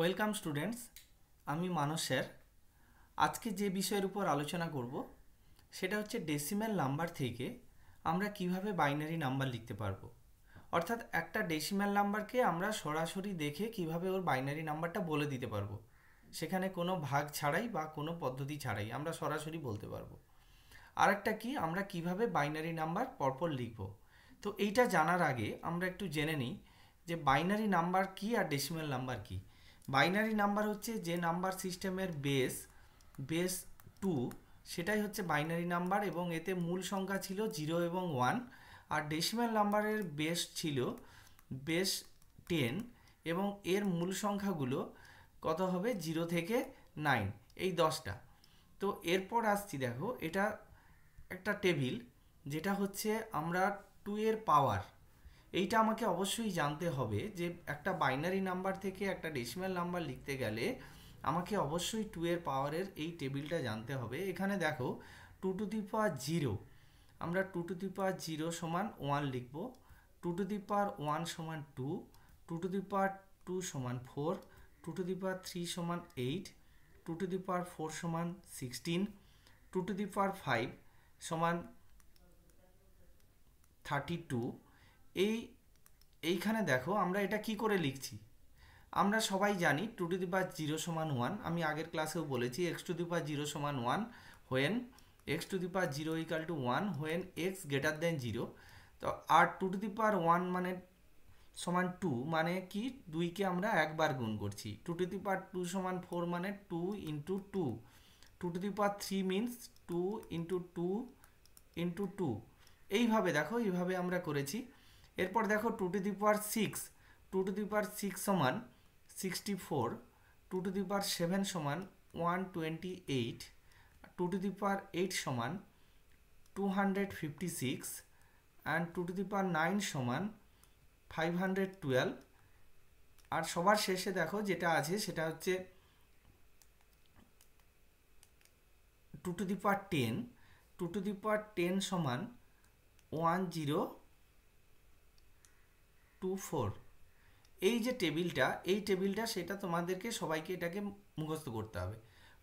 welcome students আমি মানস sir আজকে যে বিষয়ের উপর আলোচনা করব সেটা হচ্ছে ডেসিমেল নাম্বার থেকে আমরা কিভাবে বাইনারি নাম্বার লিখতে পারবো অর্থাৎ একটা ডেসিমেল নাম্বারকে আমরা সরাসরি দেখে কিভাবে ওর বাইনারি নাম্বারটা বলে দিতে পারবো সেখানে কোনো ভাগ ছাড়াই বা কোনো পদ্ধতি ছাড়াই আমরা সরাসরি বলতে পারবো আর একটা কি আমরা কিভাবে বাইনারি নাম্বার পরপর লিখব তো এইটা জানার আগে আমরা একটু জেনে নিই যে বাইনারি নাম্বার কি আর ডেসিমেল নাম্বার কী বাইনারি নাম্বার হচ্ছে যে নাম্বার সিস্টেমের বেস বেস টু সেটাই হচ্ছে বাইনারি নাম্বার এবং এতে মূল সংখ্যা ছিল জিরো এবং ওয়ান আর ডেসিমেল নাম্বারের বেস ছিল বেস টেন এবং এর মূল সংখ্যাগুলো কত হবে জিরো থেকে নাইন এই দশটা তো এরপর আসছি দেখো এটা একটা টেবিল যেটা হচ্ছে আমরা টু এর পাওয়ার এইটা আমাকে অবশ্যই জানতে হবে যে একটা বাইনারি নাম্বার থেকে একটা ডেসিমাল নাম্বার লিখতে গেলে আমাকে অবশ্যই টু এর পাওয়ারের এই টেবিলটা জানতে হবে এখানে দেখো two to the power zero আমরা two to the power zero সমান ওয়ান লিখব two to the power one সমান two two to the power two সমান four two to the power three সমান eight two to the power four সমান sixteen two to the power five সমান thirty two এই এইখানে দেখো আমরা এটা কি করে লিখছি আমরা সবাই জানি two to the power zero সমান ওয়ান আমি আগের ক্লাসেও বলেছি x to the power zero সমান one when x to the power zero equal to one when x greater than zero তো আর two to the power one মানে সমান টু মানে কি দুইকে আমরা একবার গুণ করছি two to the power two সমান ফোর মানে two into two two to the power three means two into two into two এইভাবে দেখো এইভাবে আমরা করেছি এরপর দেখো two to the power six two to the power six সমান sixty four two to the power seven সমান one twenty eight two to the power eight সমান two hundred fifty six and two to the power nine সমান five hundred twelve আর সবার শেষে দেখো যেটা আছে সেটা হচ্ছে two to the power ten two to the power ten সমান ওয়ান জিরো টু ফোর এই যে টেবিলটা এই টেবিলটা সেটা তোমাদেরকে সবাইকে এটাকে মুখস্থ করতে হবে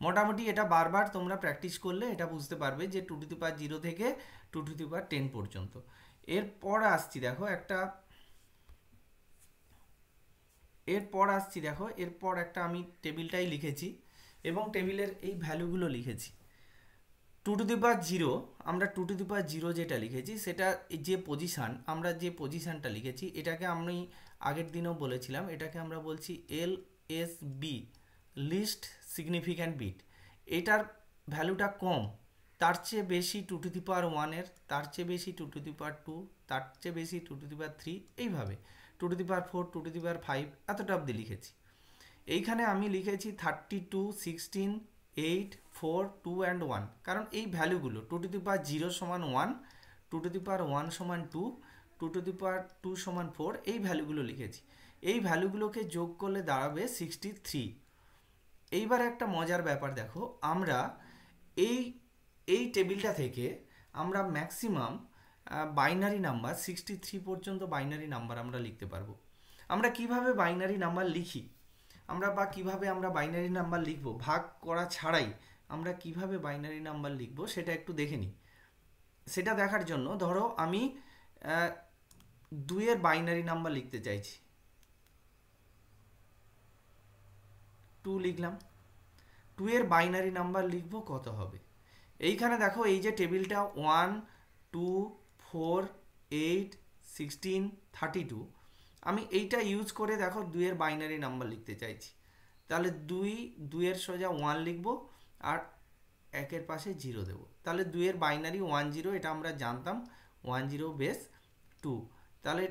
মোটামুটি এটা বারবার তোমরা প্র্যাকটিস করলে এটা বুঝতে পারবে যে two to the power zero থেকে two to the power ten পর্যন্ত এরপর আসছি দেখো একটা এরপর আসছি দেখো এরপর একটা আমি টেবিলটাই লিখেছি এবং টেবিলের এই ভ্যালুগুলো লিখেছি two to the power zero আমরা two to the power zero যেটা লিখেছি সেটা যে পজিশান আমরা যে পজিশানটা লিখেছি এটাকে আমি আগের দিনও বলেছিলাম এটাকে আমরা বলছি L S B least significant bit এটার ভ্যালুটা কম তার চেয়ে বেশি টু টু দি পাওয়ার ওয়ানের তার চেয়ে বেশি two to the power two তার চেয়ে বেশি two to the power three এইভাবে two to the power four two to the power five এতটা অবধি লিখেছি এইখানে আমি লিখেছি thirty two sixteen eight four two and one কারণ এই ভ্যালুগুলো two to the power zero সমান one two to the power one সমান two two to the power two সমান ফোর এই ভ্যালুগুলো লিখেছি এই ভ্যালুগুলোকে যোগ করলে দাঁড়াবে সিক্সটি থ্রি এইবার একটা মজার ব্যাপার দেখো আমরা এই এই টেবিলটা থেকে আমরা maximum binary number sixty three পর্যন্ত বাইনারি নাম্বার আমরা লিখতে পারবো আমরা কিভাবে বাইনারি নাম্বার লিখি আমরা বা কিভাবে আমরা বাইনারি নাম্বার লিখব ভাগ করা ছাড়াই আমরা কিভাবে বাইনারি নাম্বার লিখব সেটা একটু দেখে নিই সেটা দেখার জন্য ধরো আমি দুইয়ের বাইনারি নাম্বার লিখতে চাইছি টু লিখলাম টু এর বাইনারি নাম্বার লিখব কত হবে এইখানে দেখো এই যে টেবিলটা one two four eight sixteen thirty two আমি এইটা ইউজ করে দেখো দুইয়ের বাইনারি নাম্বার লিখতে চাইছি তাহলে দুই দুইয়ের সোজা ওয়ান লিখবো আর একের পাশে জিরো দেব তাহলে দুইয়ের বাইনারি ওয়ান জিরো এটা আমরা জানতাম ওয়ান জিরো বেস টু তাহলে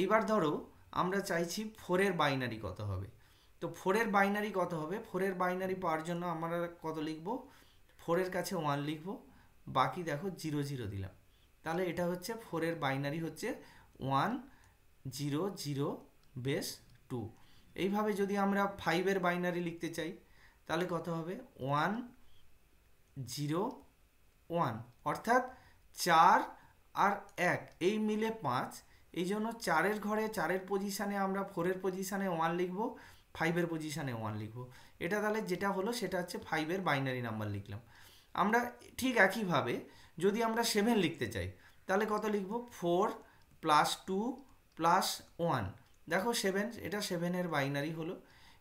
এইবার ধরো আমরা চাইছি ফোরের বাইনারি কত হবে তো ফোরের বাইনারি কত হবে ফোরের বাইনারি পাওয়ার জন্য আমরা কত লিখব ফোরের কাছে ওয়ান লিখব বাকি দেখো জিরো জিরো দিলাম তাহলে এটা হচ্ছে ফোরের বাইনারি হচ্ছে one zero zero base two এইভাবে যদি আমরা ফাইভের বাইনারি লিখতে চাই তাহলে কত হবে ওয়ান জিরো ওয়ান অর্থাৎ চার আর এক এই মিলে পাঁচ এই জন্য চারের ঘরে চারের পজিশানে আমরা ফোরের পজিশানে ওয়ান লিখব ফাইভের পজিশানে ওয়ান লিখব এটা তাহলে যেটা হলো সেটা হচ্ছে ফাইভের বাইনারি নাম্বার লিখলাম আমরা ঠিক একইভাবে যদি আমরা সেভেন লিখতে চাই তাহলে কত লিখব four plus two plus one দেখো সেভেন এটা সেভেনের বাইনারি হলো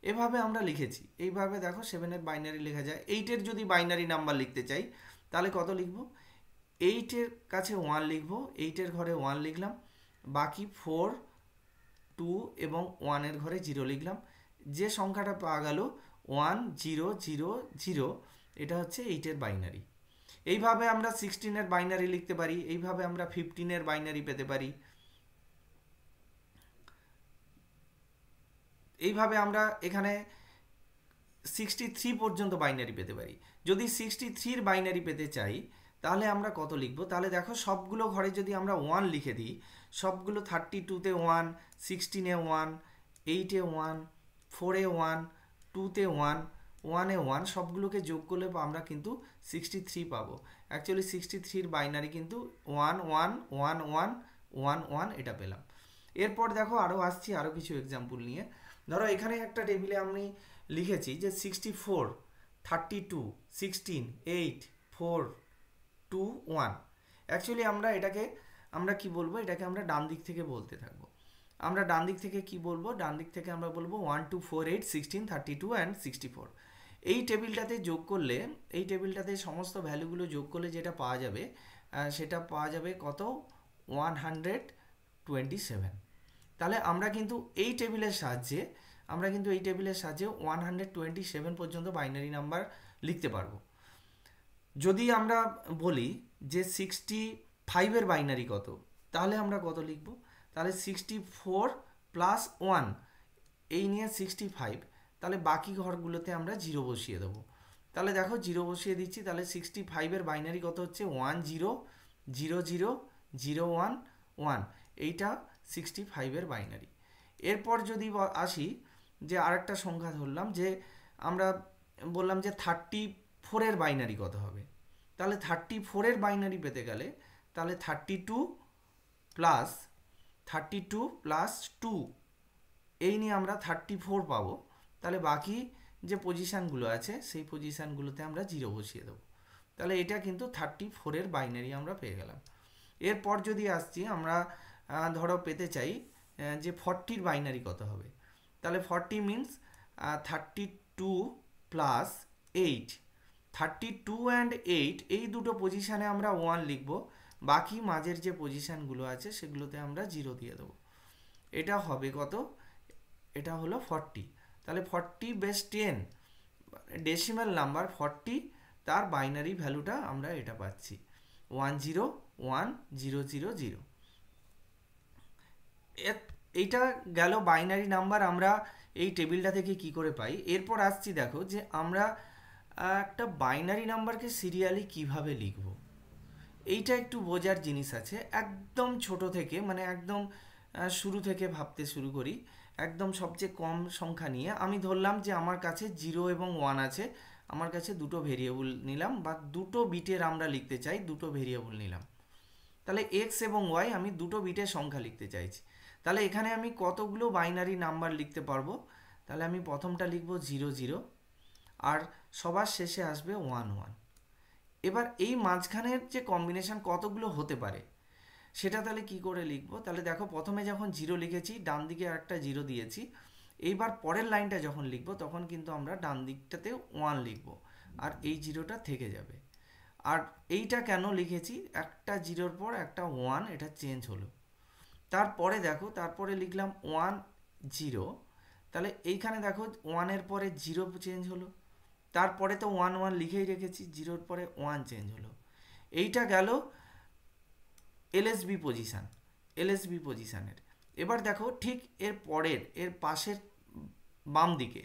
এভাবে আমরা লিখেছি এইভাবে দেখো সেভেনের বাইনারি লেখা যায় এইটের যদি বাইনারি নাম্বার লিখতে চাই তাহলে কত লিখব এইটের কাছে ওয়ান লিখব এইটের ঘরে ওয়ান লিখলাম বাকি ফোর টু এবং ওয়ানের ঘরে জিরো লিখলাম যে সংখ্যাটা পাওয়া গেল ওয়ান জিরো জিরো জিরো এটা হচ্ছে এইটের বাইনারি এইভাবে আমরা সিক্সটিনের বাইনারি লিখতে পারি এইভাবে আমরা ফিফটিনের বাইনারি পেতে পারি এইভাবে আমরা এখানে সিক্সটি থ্রি পর্যন্ত বাইনারি পেতে পারি যদি সিক্সটি থ্রির বাইনারি পেতে চাই তাহলে আমরা কত লিখব তাহলে দেখো সবগুলো ঘরে যদি আমরা ওয়ান লিখে দিই সবগুলো থার্টি টুতে ওয়ান সিক্সটিনে ওয়ান এইটে ওয়ান ফোরে ওয়ান টুতে ওয়ান ওয়ানে ওয়ান সবগুলোকে যোগ করলে আমরা কিন্তু সিক্সটি থ্রি পাবো অ্যাকচুয়ালি সিক্সটি থ্রির বাইনারি কিন্তু one one one one one one এটা পেলাম এরপর দেখো আরও আসছি আরও কিছু এক্সাম্পল নিয়ে ধরো এখানে একটা টেবিলে আমি লিখেছি যে sixty four thirty two sixteen eight four two one actually আমরা এটাকে আমরা কি বলবো এটাকে আমরা ডান দিক থেকে বলতে থাকবো আমরা ডান দিক থেকে কি বলবো ডান দিক থেকে আমরা বলবো one two four eight sixteen thirty two and sixty four এই টেবিলটাতে যোগ করলে এই টেবিলটাতে সমস্ত ভ্যালুগুলো যোগ করলে যেটা পাওয়া যাবে সেটা পাওয়া যাবে কত ওয়ান হান্ড্রেড টোয়েন্টি সেভেন তাহলে আমরা কিন্তু এই টেবিলের সাহায্যে আমরা কিন্তু এই টেবিলের সাহায্যে ওয়ান হান্ড্রেড টোয়েন্টি সেভেন পর্যন্ত বাইনারি নাম্বার লিখতে পারবো যদি আমরা বলি যে সিক্সটি ফাইভের বাইনারি কত তাহলে আমরা কত লিখব তাহলে সিক্সটি ফোর প্লাস ওয়ান এই নিয়ে সিক্সটি ফাইভ তাহলে বাকি ঘরগুলোতে আমরা জিরো বসিয়ে দেবো তাহলে দেখো জিরো বসিয়ে দিচ্ছি তাহলে সিক্সটি ফাইভের বাইনারি কত হচ্ছে one zero zero zero zero one one এইটা সিক্সটি ফাইভের বাইনারি এরপর যদি আসি যে আরেকটা সংখ্যা ধরলাম যে আমরা বললাম যে থার্টি ফোরের বাইনারি কত হবে তাহলে থার্টি ফোরের বাইনারি পেতে গেলে তাহলে thirty two plus thirty two plus two এই নিয়ে আমরা থার্টি ফোর পাবো তাহলে বাকি যে পজিশানগুলো আছে সেই পজিশানগুলোতে আমরা জিরো বসিয়ে দেবো তাহলে এটা কিন্তু থার্টি ফোরের বাইনারি আমরা পেয়ে গেলাম এরপর যদি আসছি আমরা ধরো পেতে চাই যে ফর্টির বাইনারি কত হবে তাহলে forty means thirty two plus eight thirty two and eight এই দুটো পজিশানে আমরা ওয়ান লিখব বাকি মাঝের যে পজিশানগুলো আছে সেগুলোতে আমরা জিরো দিয়ে দেবো এটা হবে কত এটা হলো ফর্টি তাহলে forty base ten decimal number forty তার বাইনারি ভ্যালুটা আমরা এটা পাচ্ছি one zero one zero zero zero এইটা গেল বাইনারি নাম্বার আমরা এই টেবিলটা থেকে কি করে পাই এরপর আসছি দেখো যে আমরা একটা বাইনারি নাম্বারকে সিরিয়ালি কিভাবে লিখব এইটা একটু বোঝার জিনিস আছে একদম ছোট থেকে মানে একদম শুরু থেকে ভাবতে শুরু করি একদম সবচেয়ে কম সংখ্যা নিয়ে আমি ধরলাম যে আমার কাছে জিরো এবং ওয়ান আছে আমার কাছে দুটো ভেরিয়েবল নিলাম বা দুটো বিটের আমরা লিখতে চাই দুটো ভেরিয়েবল নিলাম তাহলে এক্স এবং ওয়াই আমি দুটো বিটের সংখ্যা লিখতে চাইছি তাহলে এখানে আমি কতগুলো বাইনারি নাম্বার লিখতে পারবো তাহলে আমি প্রথমটা লিখব জিরো জিরো আর সবার শেষে আসবে ওয়ান ওয়ান এবার এই মাঝখানের যে কম্বিনেশান কতগুলো হতে পারে সেটা তাহলে কি করে লিখব তাহলে দেখো প্রথমে যখন জিরো লিখেছি ডান দিকে একটা জিরো দিয়েছি এইবার পরের লাইনটা যখন লিখব তখন কিন্তু আমরা ডান দিকটাতে ওয়ান লিখব আর এই জিরোটা থেকে যাবে আর এইটা কেন লিখেছি একটা জিরোর পর একটা ওয়ান এটা চেঞ্জ হলো তারপরে দেখো তারপরে লিখলাম ওয়ান জিরো তাহলে এইখানে দেখো ওয়ানের পরে জিরো চেঞ্জ হলো তারপরে তো ওয়ান ওয়ান লিখেই রেখেছি জিরোর পরে ওয়ান চেঞ্জ হলো এইটা গেল এলএসবি পজিশান এলএসবি পজিশানের এবার দেখো ঠিক এর পরের এর পাশের বাম দিকে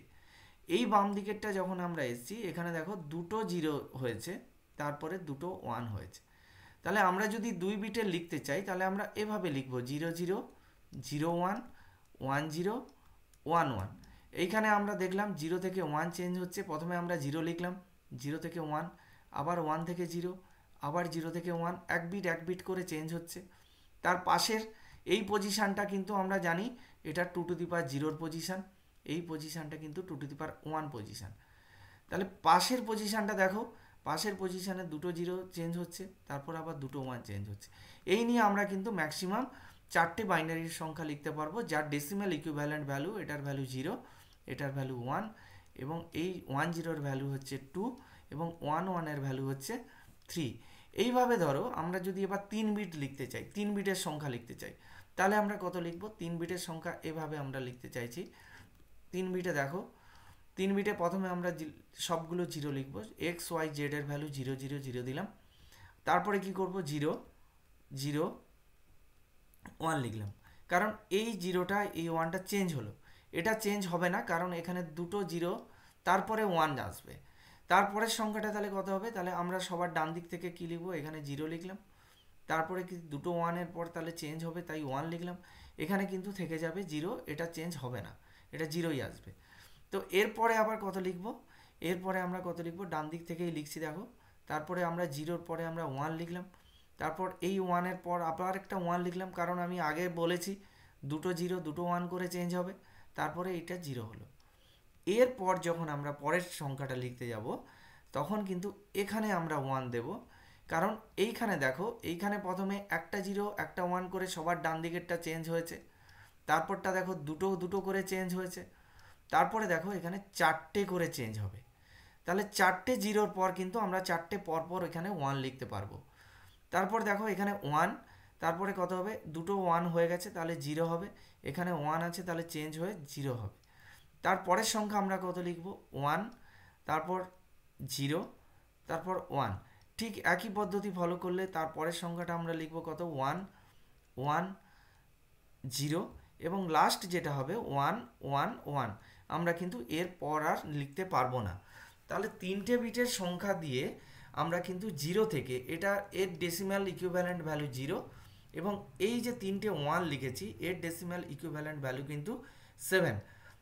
এই বাম দিকেরটা যখন আমরা এসছি এখানে দেখো দুটো জিরো হয়েছে তারপরে দুটো ওয়ান হয়েছে তাহলে আমরা যদি দুই বিটে লিখতে চাই তাহলে আমরা এভাবে লিখব zero zero zero one one zero one one এইখানে আমরা দেখলাম জিরো থেকে ওয়ান চেঞ্জ হচ্ছে প্রথমে আমরা জিরো লিখলাম জিরো থেকে ওয়ান আবার ওয়ান থেকে জিরো আবার জিরো থেকে ওয়ান এক বিট এক বিট করে চেঞ্জ হচ্ছে তার পাশের এই পজিশানটা কিন্তু আমরা জানি এটা টু টু দিপার জিরোর পজিশান এই পজিশানটা কিন্তু two to the power one position তাহলে পাশের পজিশানটা দেখো পাশের পজিশানে দুটো জিরো চেঞ্জ হচ্ছে তারপর আবার দুটো ওয়ান চেঞ্জ হচ্ছে এই নিয়ে আমরা কিন্তু ম্যাক্সিমাম চারটে বাইনারির সংখ্যা লিখতে পারবো যার ডেসিমেল ইকুইভ্যালেন্ট ভ্যালু এটার ভ্যালু জিরো এটার ভ্যালু ওয়ান এবং এই ওয়ান জিরোর ভ্যালু হচ্ছে টু এবং ওয়ান ওয়ানের ভ্যালু হচ্ছে থ্রি এইভাবে ধরো আমরা যদি এবার তিন বিট লিখতে চাই তিন বিটের সংখ্যা লিখতে চাই তাহলে আমরা কত লিখব তিন বিটের সংখ্যা এভাবে আমরা লিখতে চাইছি তিন বিটে দেখো তিন বিটে প্রথমে আমরা সবগুলো জিরো লিখব এক্স ওয়াই জেডের ভ্যালু জিরো জিরো জিরো দিলাম তারপরে কি করব জিরো জিরো ওয়ান লিখলাম কারণ এই জিরোটা এই ওয়ানটা চেঞ্জ হলো এটা চেঞ্জ হবে না কারণ এখানে দুটো জিরো তারপরে ওয়ান আসবে তারপরের সংখ্যাটা তাহলে কত হবে তাহলে আমরা সবার ডান দিক থেকে কী লিখবো এখানে জিরো লিখলাম তারপরে কি দুটো ওয়ানের পর তাহলে চেঞ্জ হবে তাই ওয়ান লিখলাম এখানে কিন্তু থেকে যাবে জিরো এটা চেঞ্জ হবে না এটা জিরোই আসবে তো এরপরে আবার কত লিখব এরপরে আমরা কত লিখব ডান দিক থেকেই লিখছি দেখো তারপরে আমরা জিরোর পরে আমরা ওয়ান লিখলাম তারপর এই ওয়ানের পর আবার একটা ওয়ান লিখলাম কারণ আমি আগে বলেছি দুটো জিরো দুটো ওয়ান করে চেঞ্জ হবে তারপরে এটা জিরো হলো এরপর যখন আমরা পরের সংখ্যাটা লিখতে যাব তখন কিন্তু এখানে আমরা ওয়ান দেব কারণ এইখানে দেখো এইখানে প্রথমে একটা জিরো একটা ওয়ান করে সবার ডান দিকেরটা চেঞ্জ হয়েছে তারপরটা দেখো দুটো দুটো করে চেঞ্জ হয়েছে তারপরে দেখো এখানে চারটে করে চেঞ্জ হবে তাহলে চারটে জিরোর পর কিন্তু আমরা চারটে পরপর এখানে ওয়ান লিখতে পারবো তারপর দেখো এখানে ওয়ান তারপরে কত হবে দুটো ওয়ান হয়ে গেছে তাহলে জিরো হবে এখানে ওয়ান আছে তাহলে চেঞ্জ হয়ে জিরো হবে তারপরের সংখ্যা আমরা কত লিখব ওয়ান তারপর জিরো তারপর ওয়ান ঠিক একই পদ্ধতি ফলো করলে তারপরের সংখ্যাটা আমরা লিখব কত ওয়ান ওয়ান জিরো এবং লাস্ট যেটা হবে ওয়ান ওয়ান ওয়ান আমরা কিন্তু এর পর আর লিখতে পারবো না তাহলে তিনটে বিটের সংখ্যা দিয়ে আমরা কিন্তু জিরো থেকে এটা এর ডেসিম্যাল ইকুইভ্যালেন্ট ভ্যালু জিরো এবং এই যে তিনটে ওয়ান লিখেছি এর ডেসিম্যাল ইকুইভ্যালেন্ট ভ্যালু কিন্তু সেভেন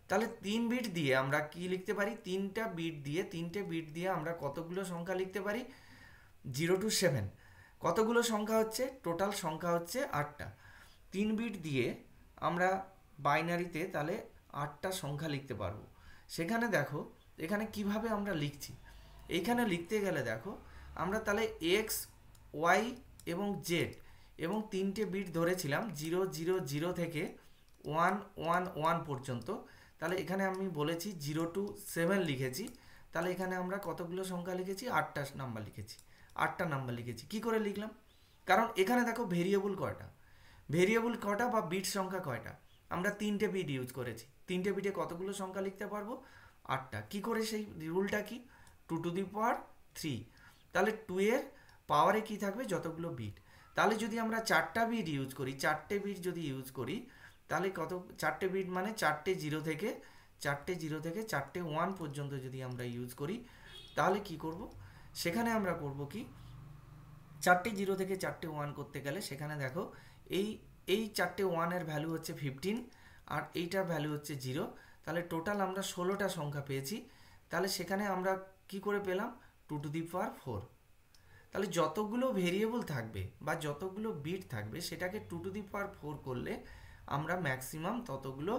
তাহলে তিন বিট দিয়ে আমরা কি লিখতে পারি তিনটা বিট দিয়ে তিনটে বিট দিয়ে আমরা কতগুলো সংখ্যা লিখতে পারি জিরো টু সেভেন কতগুলো সংখ্যা হচ্ছে টোটাল সংখ্যা হচ্ছে আটটা তিন বিট দিয়ে আমরা বাইনারিতে তাহলে আটটা সংখ্যা লিখতে পারবো সেখানে দেখো এখানে কিভাবে আমরা লিখছি এইখানে লিখতে গেলে দেখো আমরা তাহলে এক্স ওয়াই এবং জেড এবং তিনটে বিট ধরেছিলাম জিরো জিরো জিরো থেকে ওয়ান ওয়ান ওয়ান পর্যন্ত তাহলে এখানে আমি বলেছি জিরো টু সেভেন লিখেছি তাহলে এখানে আমরা কতগুলো সংখ্যা লিখেছি আটটা নাম্বার লিখেছি আটটা নাম্বার লিখেছি কি করে লিখলাম কারণ এখানে দেখো ভেরিয়েবল কয়টা ভেরিয়েবল কয়টা বা বিট সংখ্যা কয়টা আমরা তিনটে বিট ইউজ করেছি তিনটে বিটে কতগুলো সংখ্যা লিখতে পারবো আটটা কি করে সেই রুলটা কি two to the power three তাহলে টু এর পাওয়ারে কি থাকবে যতগুলো বিট তাহলে যদি আমরা চারটা বিট ইউজ করি চারটে বিট যদি ইউজ করি তাহলে কত চারটে বিট মানে চারটে জিরো থেকে চারটে জিরো থেকে চারটে ওয়ান পর্যন্ত যদি আমরা ইউজ করি তাহলে কি করব সেখানে আমরা করব কি চারটে জিরো থেকে চারটে ওয়ান করতে গেলে সেখানে দেখো এই এই চারটে ওয়ানের ভ্যালু হচ্ছে ফিফটিন আর এইটার ভ্যালু হচ্ছে জিরো তাহলে টোটাল আমরা ষোলোটা সংখ্যা পেয়েছি তাহলে সেখানে আমরা কি করে পেলাম two to the power four তাহলে যতগুলো ভেরিয়েবল থাকবে বা যতগুলো বিট থাকবে সেটাকে two to the power four করলে আমরা ম্যাক্সিমাম ততগুলো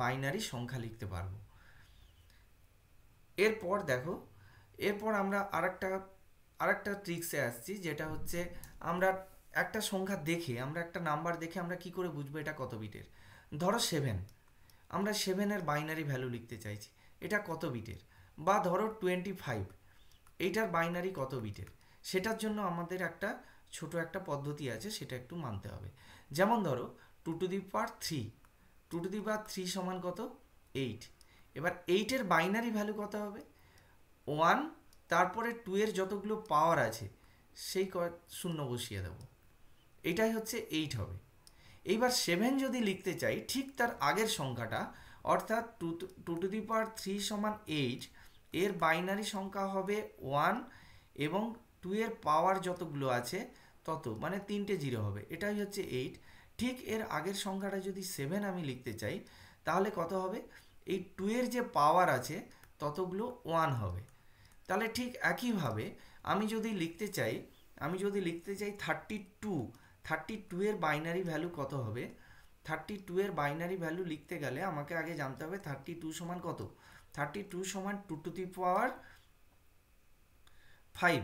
বাইনারি সংখ্যা লিখতে পারব এরপর দেখো এরপর আমরা আরেকটা আরেকটা ট্রিক্সে আসছি যেটা হচ্ছে আমরা একটা সংখ্যা দেখে আমরা একটা নাম্বার দেখে আমরা কি করে বুঝবো এটা কত বিটের ধরো সেভেন আমরা সেভেনের বাইনারি ভ্যালু লিখতে চাইছি এটা কত বিটের বা ধরো টোয়েন্টি ফাইভ এইটার বাইনারি কত বিটের সেটার জন্য আমাদের একটা ছোট একটা পদ্ধতি আছে সেটা একটু মানতে হবে যেমন ধরো two to the power three two to the power three সমান কত এইট এবার এইটের বাইনারি ভ্যালু কত হবে ওয়ান তারপরে টু এর যতগুলো পাওয়ার আছে সেই শূন্য বসিয়ে দেবো এটাই হচ্ছে এইট হবে এইবার সেভেন যদি লিখতে চাই ঠিক তার আগের সংখ্যাটা অর্থাৎ two two to the power three সমান এইট এর বাইনারি সংখ্যা হবে ওয়ান এবং টু এর পাওয়ার যতগুলো আছে তত মানে তিনটে জিরো হবে এটাই হচ্ছে এইট ঠিক এর আগের সংখ্যাটা যদি সেভেন আমি লিখতে চাই তাহলে কত হবে এই টু এর যে পাওয়ার আছে ততগুলো ওয়ান হবে তাহলে ঠিক একইভাবে আমি যদি লিখতে চাই আমি যদি লিখতে চাই থার্টি টু থার্টি টু এর বাইনারি ভ্যালু কত হবে থার্টি টু এর বাইনারি ভ্যালু লিখতে গেলে আমাকে আগে জানতে হবে থার্টি টু সমান কত থার্টি টু সমান two to the power five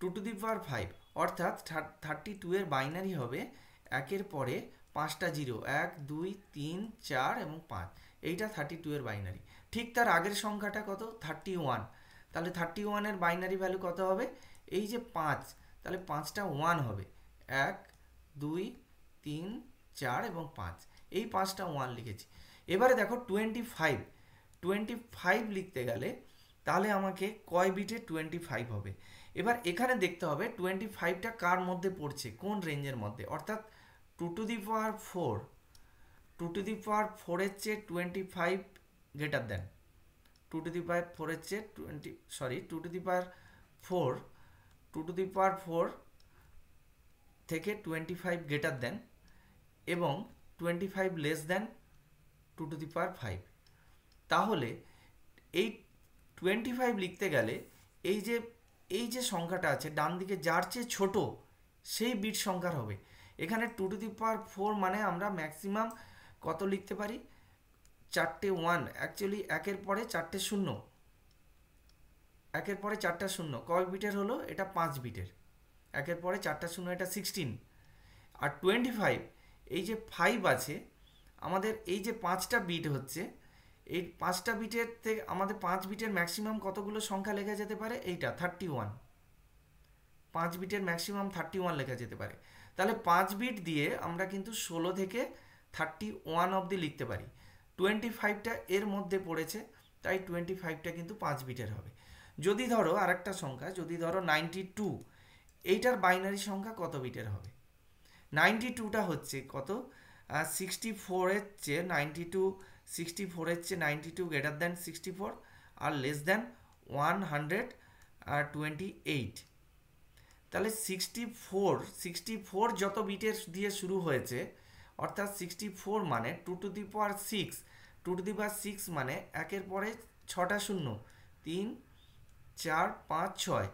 two to the power five অর্থাৎ থার্টি টু এর বাইনারি হবে একের পরে পাঁচটা জিরো এক দুই তিন চার এবং পাঁচ এইটা থার্টি টু এর বাইনারি ঠিক তার আগের সংখ্যাটা কত থার্টি ওয়ান তাহলে থার্টি ওয়ানের বাইনারি ভ্যালু কত হবে এই যে পাঁচ তাহলে পাঁচটা ওয়ান হবে এক দুই তিন চার এবং পাঁচ এই পাঁচটা ওয়ান লিখেছি এবারে দেখো টোয়েন্টি ফাইভ টোয়েন্টি ফাইভ লিখতে গেলে তাহলে আমাকে কয় বিটে টোয়েন্টি ফাইভ হবে এবার এখানে দেখতে হবে টোয়েন্টি ফাইভটা কার মধ্যে পড়ছে কোন রেঞ্জের মধ্যে অর্থাৎ two to the power four two to the power ফোরের চেয়ে twenty five greater than two to the power ফোরের চেয়ে twenty sorry two to the power four two to the power four থেকে টোয়েন্টি ফাইভ গ্রেটার দেন এবং twenty five less than two to the power five তাহলে এই twenty five লিখতে গেলে এই যে এই যে সংখ্যাটা আছে ডান দিকে যার চেয়ে ছোটো সেই বিট সংখ্যার হবে এখানে two to the power four মানে আমরা ম্যাক্সিমাম কত লিখতে পারি চারটে ওয়ান অ্যাকচুয়ালি একের পরে চারটে শূন্য একের পরে চারটা শূন্য কয় বিটের হলো এটা পাঁচ বিটের একের পরে চারটা শূন্য এটা সিক্সটিন আর টোয়েন্টি ফাইভ এই যে ফাইভ আছে আমাদের এই যে পাঁচটা বিট হচ্ছে এই পাঁচটা বিটের থেকে আমাদের পাঁচ বিটের ম্যাক্সিমাম কতগুলো সংখ্যা লেখা যেতে পারে এইটা থার্টি ওয়ান পাঁচ বিটের ম্যাক্সিমাম থার্টি ওয়ান লেখা যেতে পারে তাহলে পাঁচ বিট দিয়ে আমরা কিন্তু ষোলো থেকে থার্টি ওয়ান অবধি লিখতে পারি টোয়েন্টি ফাইভটা এর মধ্যে পড়েছে তাই টোয়েন্টি ফাইভটা কিন্তু পাঁচ বিটের হবে যদি ধরো আরেকটা সংখ্যা যদি ধরো নাইনটি টু এইটার বাইনারি সংখ্যা কত বিটের হবে নাইনটি টুটা হচ্ছে কত সিক্সটি ফোরের চেয়ে নাইনটি টু সিক্সটি ফোরের চেয়ে ninety two greater than sixty four আর লেস দ্যান ওয়ান হান্ড্রেড আর টোয়েন্টি এইট তাহলে সিক্সটি ফোর সিক্সটি ফোর যত বিটের দিয়ে শুরু হয়েছে অর্থাৎ সিক্সটি ফোর মানে two to the power six two to the power six মানে একের পরে ছটা শূন্য তিন চার পাঁচ ছয়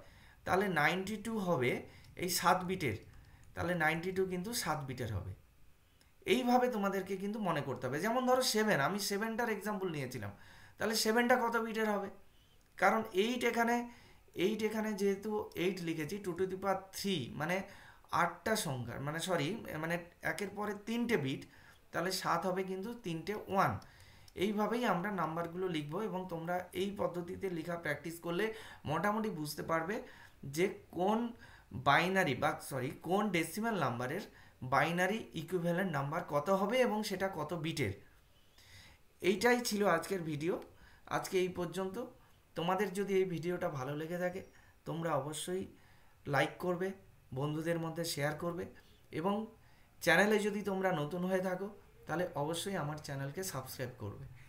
তাহলে নাইনটি টু হবে এই সাত বিটের তাহলে নাইনটি টু কিন্তু সাত বিটের হবে এইভাবে তোমাদেরকে কিন্তু মনে করতে হবে যেমন ধরো সেভেন আমি সেভেনটার এক্সাম্পল নিয়েছিলাম তাহলে সেভেনটা কত বিটের হবে কারণ এইট এখানে এইট এখানে যেহেতু এইট লিখেছি two to the power three মানে আটটা সংখ্যার মানে সরি মানে একের পরে তিনটে বিট তাহলে সাত হবে কিন্তু তিনটে ওয়ান এইভাবেই আমরা নাম্বারগুলো লিখবো এবং তোমরা এই পদ্ধতিতে লেখা প্র্যাকটিস করলে মোটামুটি বুঝতে পারবে যে কোন বাইনারি বা সরি কোন ডেসিমাল নাম্বারের বাইনারি ইকুইভ্যালেন্ট নাম্বার কত হবে এবং সেটা কত বিটের এইটাই ছিল আজকের ভিডিও আজকে এই পর্যন্ত তোমাদের যদি এই ভিডিওটা ভালো লেগে থাকে তোমরা অবশ্যই লাইক করবে বন্ধুদের মধ্যে শেয়ার করবে এবং চ্যানেলে যদি তোমরা নতুন হয়ে থাকো তাহলে অবশ্যই আমার চ্যানেলকে সাবস্ক্রাইব করবে